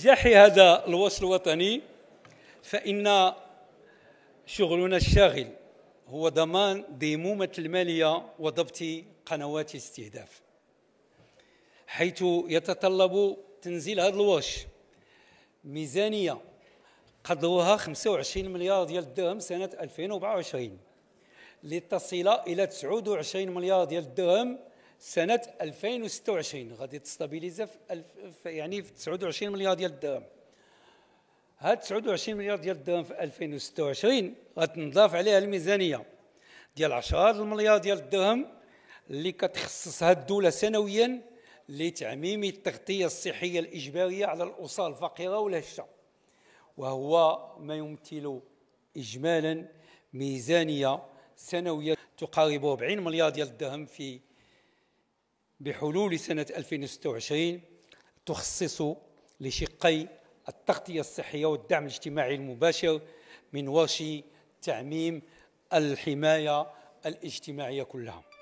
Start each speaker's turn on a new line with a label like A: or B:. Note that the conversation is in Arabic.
A: بنجاح هذا الوصل الوطني فإن شغلنا الشاغل هو ضمان ديمومة المالية وضبط قنوات الاستهداف حيث يتطلب تنزيل هذا الوش ميزانية قدرها 25 مليار ديال الدرهم سنة 2024 لتصل إلى 29 مليار ديال الدرهم سنه 2026 غادي تستابيليزا في يعني في 29 مليار ديال الدرهم هاد 29 مليار ديال الدرهم في 2026 غتنضاف عليها الميزانيه ديال 10 المليار ديال الدرهم اللي كتخصصها الدوله سنويا لتعميم التغطيه الصحيه الاجباريه على الاسر الفقيره والهشه وهو ما يمثل اجمالا ميزانيه سنويه تقارب 40 مليار ديال الدرهم في بحلول سنة 2026 تخصص لشقي التغطية الصحية والدعم الاجتماعي المباشر من ورش تعميم الحماية الاجتماعية كلها